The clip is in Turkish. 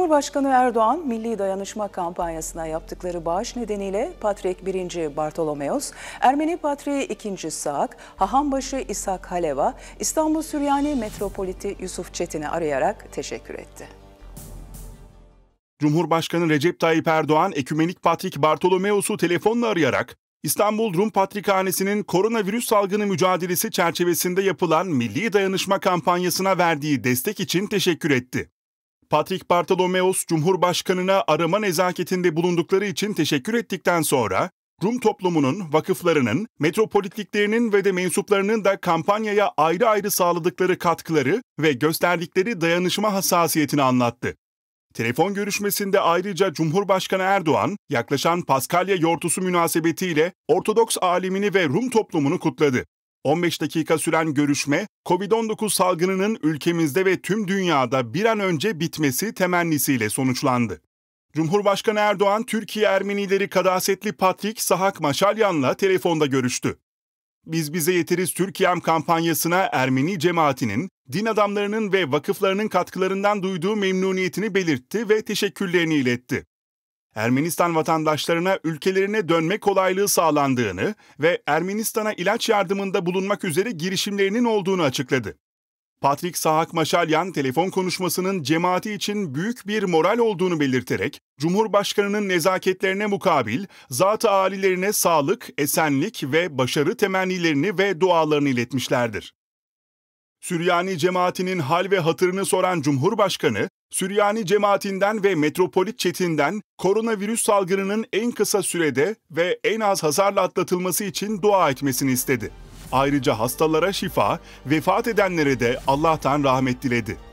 Cumhurbaşkanı Erdoğan, Milli Dayanışma Kampanyası'na yaptıkları bağış nedeniyle Patrik 1. Bartolomeos, Ermeni Patriği 2. Saak, Hahanbaşı İshak Haleva, İstanbul Süryani Metropoliti Yusuf Çetin'i arayarak teşekkür etti. Cumhurbaşkanı Recep Tayyip Erdoğan, Ekümenik Patrik Bartolomeos'u telefonla arayarak, İstanbul Rum Patrikhanesi'nin koronavirüs salgını mücadelesi çerçevesinde yapılan Milli Dayanışma Kampanyası'na verdiği destek için teşekkür etti. Patrick Bartolomeos Cumhurbaşkanı'na arama nezaketinde bulundukları için teşekkür ettikten sonra Rum toplumunun, vakıflarının, metropolitliklerinin ve de mensuplarının da kampanyaya ayrı ayrı sağladıkları katkıları ve gösterdikleri dayanışma hassasiyetini anlattı. Telefon görüşmesinde ayrıca Cumhurbaşkanı Erdoğan, yaklaşan Paskalya yortusu münasebetiyle Ortodoks alimini ve Rum toplumunu kutladı. 15 dakika süren görüşme, COVID-19 salgınının ülkemizde ve tüm dünyada bir an önce bitmesi temennisiyle sonuçlandı. Cumhurbaşkanı Erdoğan, Türkiye Ermenileri Kadasetli Patrik Sahak Maşalyan'la telefonda görüştü. Biz Bize Yeteriz Türkiye'm kampanyasına Ermeni cemaatinin, din adamlarının ve vakıflarının katkılarından duyduğu memnuniyetini belirtti ve teşekkürlerini iletti. Ermenistan vatandaşlarına ülkelerine dönme kolaylığı sağlandığını ve Ermenistan'a ilaç yardımında bulunmak üzere girişimlerinin olduğunu açıkladı. Patrik Sahak Maşalyan telefon konuşmasının cemaati için büyük bir moral olduğunu belirterek, Cumhurbaşkanı'nın nezaketlerine mukabil, zat-ı alilerine sağlık, esenlik ve başarı temennilerini ve dualarını iletmişlerdir. Süryani cemaatinin hal ve hatırını soran Cumhurbaşkanı, Süryani cemaatinden ve metropolit çetinden koronavirüs salgınının en kısa sürede ve en az hasarla atlatılması için dua etmesini istedi. Ayrıca hastalara şifa, vefat edenlere de Allah'tan rahmet diledi.